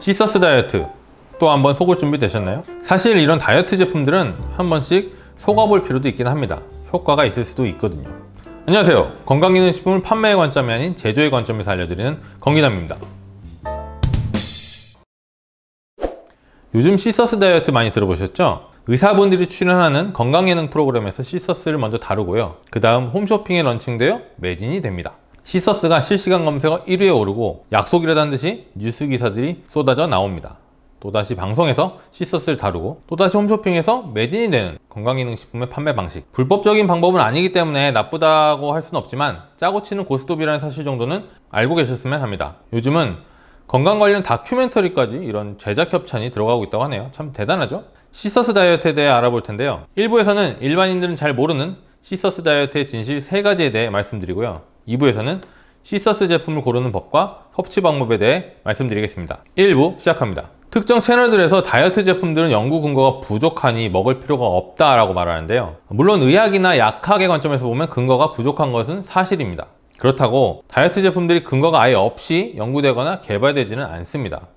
시서스 다이어트 또 한번 속을 준비 되셨나요? 사실 이런 다이어트 제품들은 한 번씩 속아볼 필요도 있긴 합니다 효과가 있을 수도 있거든요 안녕하세요 건강기능식품을 판매의 관점이 아닌 제조의 관점에서 알려드리는 건기남입니다 요즘 시서스 다이어트 많이 들어보셨죠? 의사분들이 출연하는 건강예능 프로그램에서 시서스를 먼저 다루고요 그 다음 홈쇼핑에 런칭되어 매진이 됩니다 시서스가 실시간 검색어 1위에 오르고 약속이라는 듯이 뉴스 기사들이 쏟아져 나옵니다. 또다시 방송에서 시서스를 다루고 또다시 홈쇼핑에서 매진이 되는 건강기능식품의 판매 방식 불법적인 방법은 아니기 때문에 나쁘다고 할 수는 없지만 짜고 치는 고스톱이라는 사실 정도는 알고 계셨으면 합니다 요즘은 건강 관련 다큐멘터리까지 이런 제작 협찬이 들어가고 있다고 하네요 참 대단하죠 시서스 다이어트에 대해 알아볼 텐데요 1부에서는 일반인들은 잘 모르는 시서스 다이어트의 진실 3가지에 대해 말씀드리고요 2부에서는 시서스 제품을 고르는 법과 섭취 방법에 대해 말씀드리겠습니다. 1부 시작합니다. 특정 채널들에서 다이어트 제품들은 연구 근거가 부족하니 먹을 필요가 없다라고 말하는데요. 물론 의학이나 약학의 관점에서 보면 근거가 부족한 것은 사실입니다. 그렇다고 다이어트 제품들이 근거가 아예 없이 연구되거나 개발되지는 않습니다.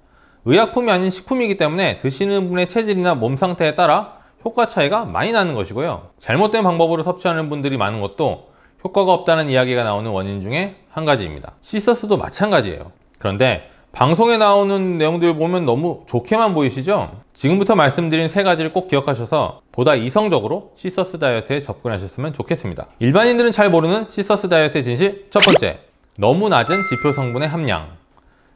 의약품이 아닌 식품이기 때문에 드시는 분의 체질이나 몸 상태에 따라 효과 차이가 많이 나는 것이고요. 잘못된 방법으로 섭취하는 분들이 많은 것도 효과가 없다는 이야기가 나오는 원인 중에 한 가지입니다 시서스도 마찬가지예요 그런데 방송에 나오는 내용들 보면 너무 좋게만 보이시죠? 지금부터 말씀드린 세 가지를 꼭 기억하셔서 보다 이성적으로 시서스 다이어트에 접근하셨으면 좋겠습니다 일반인들은 잘 모르는 시서스 다이어트의 진실 첫 번째 너무 낮은 지표 성분의 함량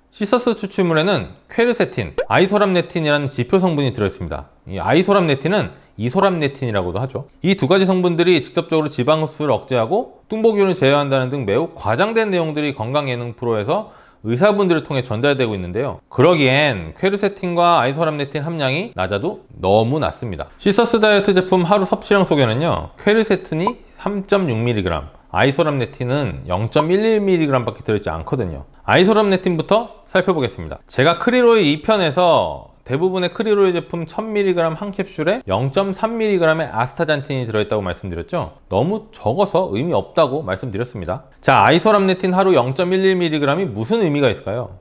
시서스 추출물에는 퀘르세틴, 아이소람네틴이라는 지표 성분이 들어있습니다 이 아이소람네틴은 이소람네틴이라고도 하죠. 이 두 가지 성분들이 직접적으로 지방 흡수를 억제하고 뚱보균을 제어한다는 등 매우 과장된 내용들이 건강 예능 프로에서 의사분들을 통해 전달되고 있는데요 그러기엔 퀘르세틴과 아이소람네틴 함량이 낮아도 너무 낮습니다 시서스 다이어트 제품 하루 섭취량 소개는요 퀘르세틴이 3.6mg 아이소람네틴은 0.11mg 밖에 들어있지 않거든요 아이소람네틴부터 살펴보겠습니다 제가 크리로의 2편에서 대부분의 크리롤 제품 1000mg 한 캡슐에 0.3mg의 아스타잔틴이 들어있다고 말씀드렸죠 너무 적어서 의미 없다고 말씀드렸습니다 자 아이소람네틴 하루 0.11mg이 무슨 의미가 있을까요?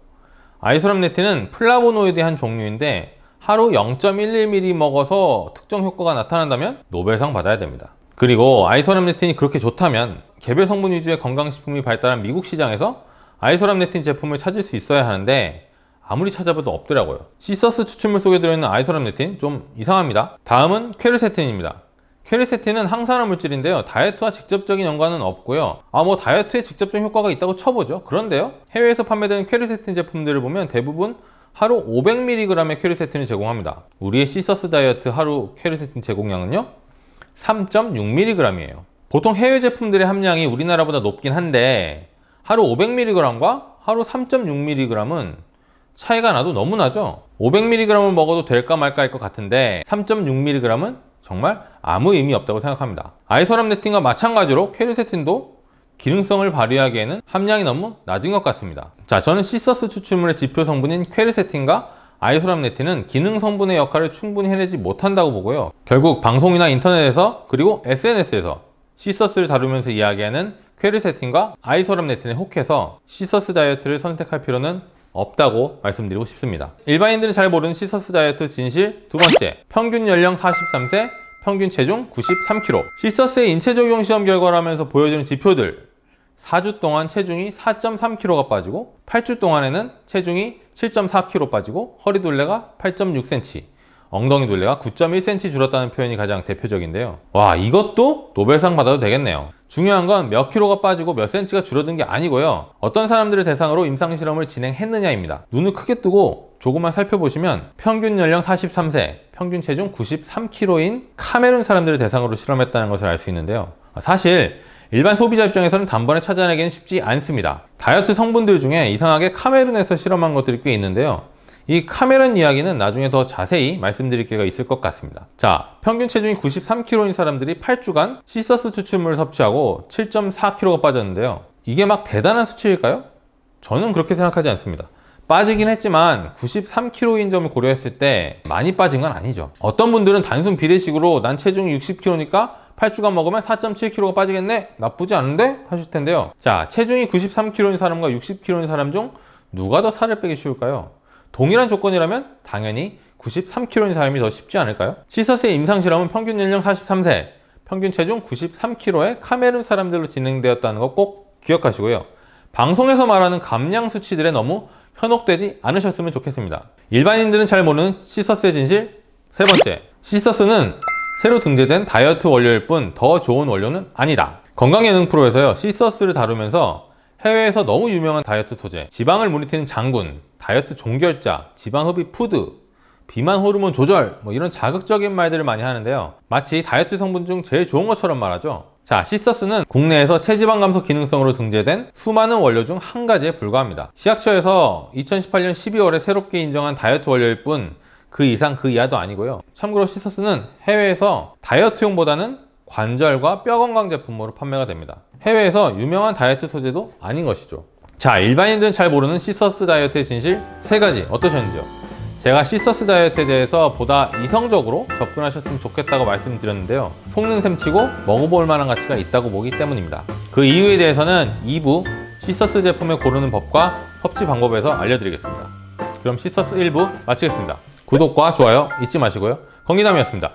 아이소람네틴은 플라보노이드의 한 종류인데 하루 0.11mg 먹어서 특정 효과가 나타난다면 노벨상 받아야 됩니다 그리고 아이소람네틴이 그렇게 좋다면 개별 성분 위주의 건강식품이 발달한 미국 시장에서 아이소람네틴 제품을 찾을 수 있어야 하는데 아무리 찾아봐도 없더라고요 시서스 추출물 속에 들어있는 아이소람네틴 좀 이상합니다 다음은 퀘르세틴입니다 퀘르세틴은 항산화 물질인데요 다이어트와 직접적인 연관은 없고요 아뭐 다이어트에 직접적인 효과가 있다고 쳐보죠 그런데요 해외에서 판매되는 퀘르세틴 제품들을 보면 대부분 하루 500mg의 퀘르세틴을 제공합니다 우리의 시서스 다이어트 하루 퀘르세틴 제공량은요 3.6mg이에요 보통 해외 제품들의 함량이 우리나라보다 높긴 한데 하루 500mg과 하루 3.6mg은 차이가 나도 너무 나죠 500mg을 먹어도 될까 말까할 것 같은데 3.6mg은 정말 아무 의미 없다고 생각합니다 아이소람 네틴과 마찬가지로 케르세틴도 기능성을 발휘하기에는 함량이 너무 낮은 것 같습니다 자 저는 시서스 추출물의 지표 성분인 퀘르세틴과 아이소람네틴은 기능 성분의 역할을 충분히 해내지 못한다고 보고요 결국 방송이나 인터넷에서 그리고 SNS에서 시서스를 다루면서 이야기하는 퀘르세틴과 아이소람네틴에 혹해서 시서스 다이어트를 선택할 필요는 없다고 말씀드리고 싶습니다. 일반인들이 잘 모르는 시서스 다이어트 진실 두 번째, 평균 연령 43세, 평균 체중 93kg. 시서스의 인체 적용 시험 결과라면서 보여주는 지표들 4주 동안 체중이 4.3kg가 빠지고 8주 동안에는 체중이 7.4kg 빠지고 허리둘레가 8.6cm 엉덩이 둘레가 9.1cm 줄었다는 표현이 가장 대표적인데요. 와 이것도 노벨상 받아도 되겠네요. 중요한 건 몇 킬로가 빠지고 몇 센치가 줄어든 게 아니고요. 어떤 사람들을 대상으로 임상실험을 진행했느냐입니다. 눈을 크게 뜨고 조금만 살펴보시면 평균 연령 43세, 평균 체중 93kg인 카메룬 사람들을 대상으로 실험했다는 것을 알 수 있는데요. 사실 일반 소비자 입장에서는 단번에 찾아내기는 쉽지 않습니다. 다이어트 성분들 중에 이상하게 카메룬에서 실험한 것들이 꽤 있는데요. 이 카메란 이야기는 나중에 더 자세히 말씀드릴 기회가 있을 것 같습니다. 자, 평균 체중이 93kg인 사람들이 8주간 시서스 추출물을 섭취하고 7.4kg가 빠졌는데요. 이게 막 대단한 수치일까요? 저는 그렇게 생각하지 않습니다. 빠지긴 했지만 93kg인 점을 고려했을 때 많이 빠진 건 아니죠. 어떤 분들은 단순 비례식으로 난 체중이 60kg니까 8주간 먹으면 4.7kg가 빠지겠네? 나쁘지 않은데? 하실 텐데요. 자, 체중이 93kg인 사람과 60kg인 사람 중 누가 더 살을 빼기 쉬울까요? 동일한 조건이라면 당연히 93kg인 사람이 더 쉽지 않을까요? 시서스의 임상실험은 평균 연령 43세, 평균 체중 93kg의 카메룬 사람들로 진행되었다는 거 꼭 기억하시고요. 방송에서 말하는 감량 수치들에 너무 현혹되지 않으셨으면 좋겠습니다. 일반인들은 잘 모르는 시서스의 진실 세 번째, 시서스는 새로 등재된 다이어트 원료일 뿐 더 좋은 원료는 아니다. 건강예능 프로에서요 시서스를 다루면서 해외에서 너무 유명한 다이어트 소재 지방을 물리치는 장군, 다이어트 종결자, 지방 흡입 푸드, 비만 호르몬 조절 뭐 이런 자극적인 말들을 많이 하는데요 마치 다이어트 성분 중 제일 좋은 것처럼 말하죠 자 시서스는 국내에서 체지방 감소 기능성으로 등재된 수많은 원료 중 한 가지에 불과합니다 시약처에서 2018년 12월에 새롭게 인정한 다이어트 원료일 뿐 그 이상 그 이하도 아니고요 참고로 시서스는 해외에서 다이어트용보다는 관절과 뼈 건강 제품으로 판매가 됩니다. 해외에서 유명한 다이어트 소재도 아닌 것이죠. 자, 일반인들은 잘 모르는 시서스 다이어트의 진실 세가지 어떠셨는지요? 제가 시서스 다이어트에 대해서 보다 이성적으로 접근하셨으면 좋겠다고 말씀드렸는데요. 속는 셈치고 먹어볼 만한 가치가 있다고 보기 때문입니다. 그 이유에 대해서는 2부 시서스 제품을 고르는 법과 섭취 방법에서 알려드리겠습니다. 그럼 시서스 1부 마치겠습니다. 구독과 좋아요 잊지 마시고요. 건기남이었습니다.